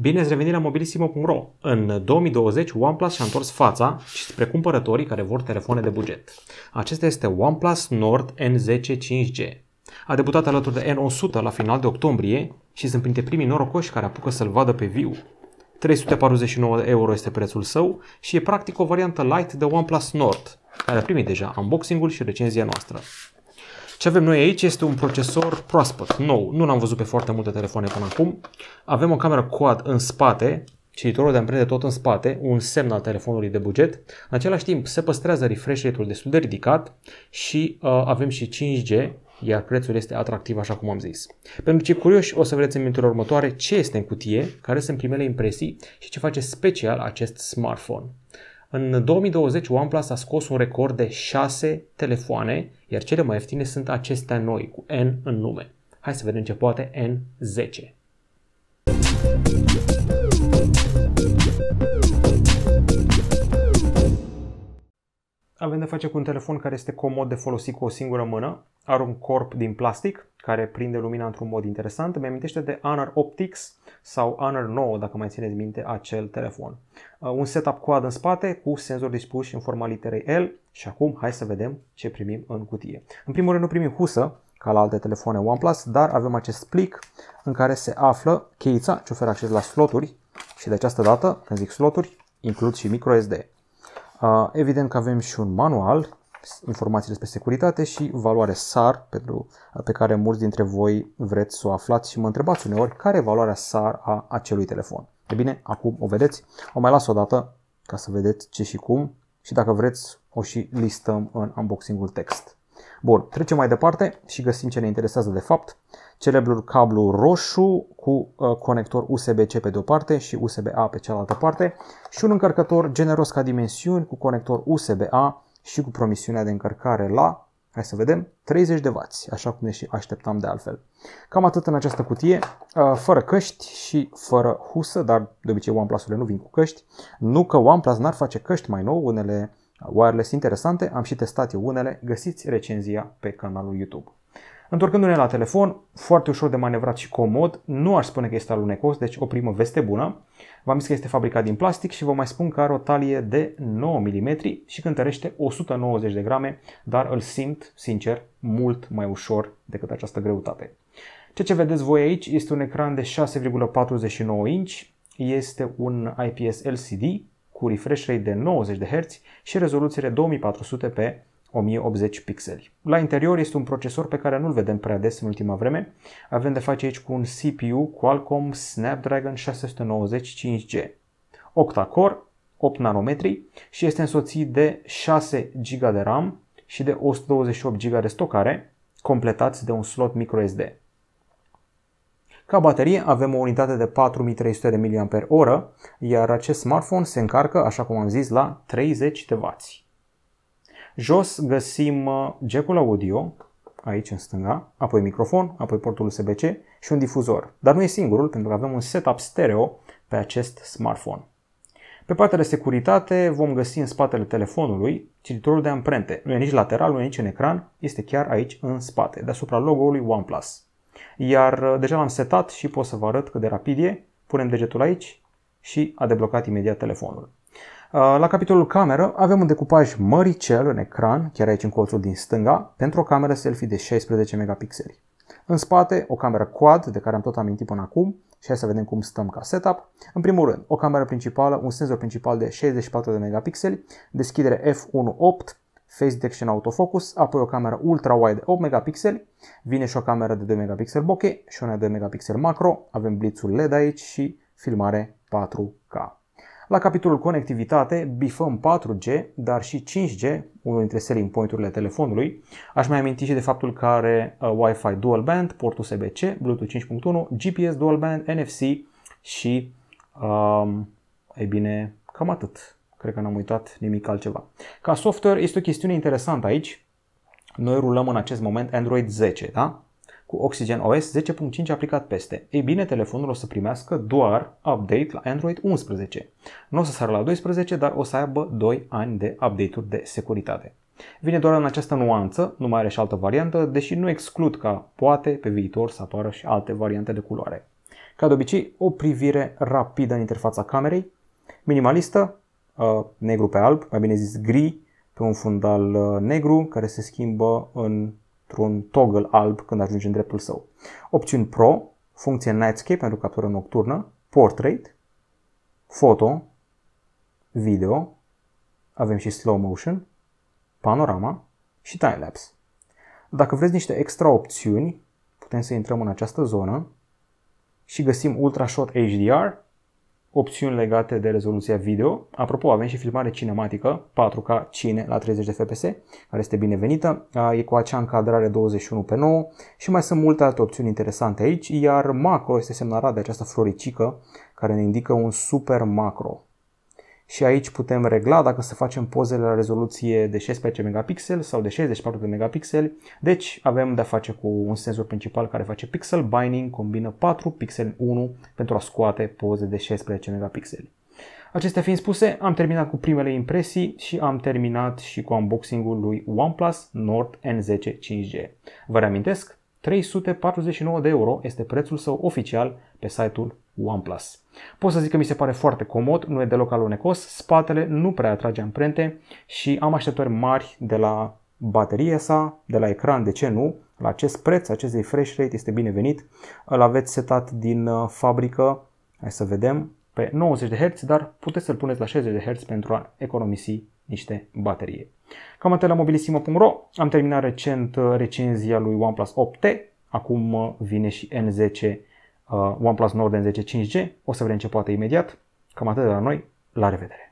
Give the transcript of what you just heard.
Bine ați revenit la mobilisimo.ro. În 2020, OnePlus și-a întors fața și spre cumpărătorii care vor telefoane de buget. Acesta este OnePlus Nord N10 5G. A debutat alături de N100 la final de octombrie și sunt printre primii norocoși care apucă să-l vadă pe viu. 349 de euro este prețul său și e practic o variantă light de OnePlus Nord, care a primit deja unboxing-ul și recenzia noastră. Ce avem noi aici este un procesor proaspăt, nou. Nu l-am văzut pe foarte multe telefoane până acum. Avem o cameră quad în spate, cititorul de amprente tot în spate, un semn al telefonului de buget. În același timp se păstrează refresh rate-ul destul de ridicat și uh, avem și 5G, iar prețul este atractiv așa cum am zis. Pentru cei curioși o să vedeți în minutele următoare ce este în cutie, care sunt primele impresii și ce face special acest smartphone. În 2020 OnePlus a scos un record de 6 telefoane, iar cele mai ieftine sunt acestea noi, cu N în nume. Hai să vedem ce poate N10. avem de face cu un telefon care este comod de folosit cu o singură mână, are un corp din plastic care prinde lumina într-un mod interesant. Îmi amintește de Honor Optics sau Honor 9, dacă mai țineți minte acel telefon. Uh, un setup quad în spate cu senzor dispuși în forma literei L și acum hai să vedem ce primim în cutie. În primul rând nu primim husă, ca la alte telefoane OnePlus, dar avem acest plic în care se află cheița ce oferă acces la sloturi și de această dată, când zic sloturi, includ și microSD. Evident că avem și un manual, informații despre securitate și valoare SAR, pentru, pe care mulți dintre voi vreți să o aflați și mă întrebați uneori care e valoarea SAR a acelui telefon. E bine, acum o vedeți, o mai las o dată ca să vedeți ce și cum și dacă vreți o și listăm în unboxing-ul text. Bun, trecem mai departe și găsim ce ne interesează de fapt. Celebrul cablu roșu cu uh, conector USB-C pe de-o parte și USB-A pe cealaltă parte și un încărcător generos ca dimensiuni cu conector USB-A și cu promisiunea de încărcare la Hai să vedem, 30 de W, așa cum ne și așteptam de altfel. Cam atât în această cutie, uh, fără căști și fără husă, dar de obicei OnePlus-urile nu vin cu căști. Nu că OnePlus n-ar face căști mai nou, unele wireless interesante, am și testat eu unele, găsiți recenzia pe canalul YouTube. Întorcându-ne la telefon, foarte ușor de manevrat și comod, nu aș spune că este alunecos, deci o primă veste bună. V-am zis că este fabricat din plastic și vă mai spun că are o talie de 9 mm și cântărește 190 de grame, dar îl simt, sincer, mult mai ușor decât această greutate. Ceea ce vedeți voi aici este un ecran de 6,49 inch, este un IPS LCD cu refresh rate de 90 de Hz și rezoluție de 2400 pe 1080 pixeli. La interior este un procesor pe care nu-l vedem prea des în ultima vreme. Avem de face aici cu un CPU Qualcomm Snapdragon 695 g octa-core, 8 nanometri și este însoțit de 6 GB de RAM și de 128 GB de stocare, completați de un slot microSD. Ca baterie avem o unitate de 4300 mAh, iar acest smartphone se încarcă, așa cum am zis, la 30 de W. Jos găsim uh, jack-ul audio, aici în stânga, apoi microfon, apoi portul USB-C și un difuzor. Dar nu e singurul, pentru că avem un setup stereo pe acest smartphone. Pe partea de securitate vom găsi în spatele telefonului cititorul de amprente. Nu e nici lateral, nu e nici în ecran, este chiar aici în spate, deasupra logo-ului OnePlus. Iar uh, deja l-am setat și pot să vă arăt cât de rapid e. Punem degetul aici și a deblocat imediat telefonul. Uh, la capitolul cameră avem un decupaj măricel în ecran, chiar aici în colțul din stânga, pentru o cameră selfie de 16 megapixeli. În spate, o cameră quad, de care am tot amintit până acum, și hai să vedem cum stăm ca setup. În primul rând, o cameră principală, un senzor principal de 64 de megapixeli, deschidere f1.8, Face Detection Autofocus, apoi o cameră ultra-wide 8 megapixeli, vine și o cameră de 2 megapixel bokeh și una de 2 megapixel macro, avem blitzul LED aici și filmare 4K. La capitolul conectivitate bifăm 4G, dar și 5G, unul dintre selling point-urile telefonului. Aș mai aminti și de faptul că are uh, Wi-Fi dual band, port USB-C, Bluetooth 5.1, GPS dual band, NFC și, um, ei bine, cam atât. Cred că n-am uitat nimic altceva. Ca software este o chestiune interesantă aici. Noi rulăm în acest moment Android 10, da? Cu Oxygen OS 10.5 aplicat peste. Ei bine, telefonul o să primească doar update la Android 11. Nu o să sară la 12, dar o să aibă 2 ani de update-uri de securitate. Vine doar în această nuanță, nu mai are și altă variantă, deși nu exclud ca poate pe viitor să apară și alte variante de culoare. Ca de obicei, o privire rapidă în interfața camerei, minimalistă, Uh, negru pe alb, mai bine zis gri, pe un fundal uh, negru care se schimbă într-un toggle alb când ajunge în dreptul său. Opțiuni Pro, funcție Nightscape pentru captură nocturnă, Portrait, Foto, Video, avem și Slow Motion, Panorama și Timelapse. Dacă vreți niște extra opțiuni, putem să intrăm în această zonă și găsim Ultra Shot HDR, opțiuni legate de rezoluția video. Apropo, avem și filmare cinematică 4K Cine la 30 de FPS, care este binevenită, e cu acea încadrare 21 pe 9 și mai sunt multe alte opțiuni interesante aici, iar macro este semnalat de această floricică care ne indică un super macro și aici putem regla dacă să facem pozele la rezoluție de 16 megapixel sau de 64 de megapixel. Deci avem de-a face cu un senzor principal care face pixel binding, combină 4 pixel 1 pentru a scoate poze de 16 megapixel. Acestea fiind spuse, am terminat cu primele impresii și am terminat și cu unboxing-ul lui OnePlus Nord N10 5G. Vă reamintesc, 349 de euro este prețul său oficial pe site-ul OnePlus. Pot să zic că mi se pare foarte comod, nu e deloc alunecos, spatele nu prea atrage amprente și am așteptări mari de la bateria sa, de la ecran, de ce nu, la acest preț, acest refresh rate este binevenit. Îl aveți setat din uh, fabrică, hai să vedem, pe 90 de Hz, dar puteți să-l puneți la 60 de Hz pentru a economisi niște baterie. Cam atât la mobilisimo.ro. Am terminat recent uh, recenzia lui OnePlus 8T. Acum uh, vine și N10 uh, OnePlus Nord N10 5G. O să vedem ce poate imediat. Cam atât de la noi. La revedere!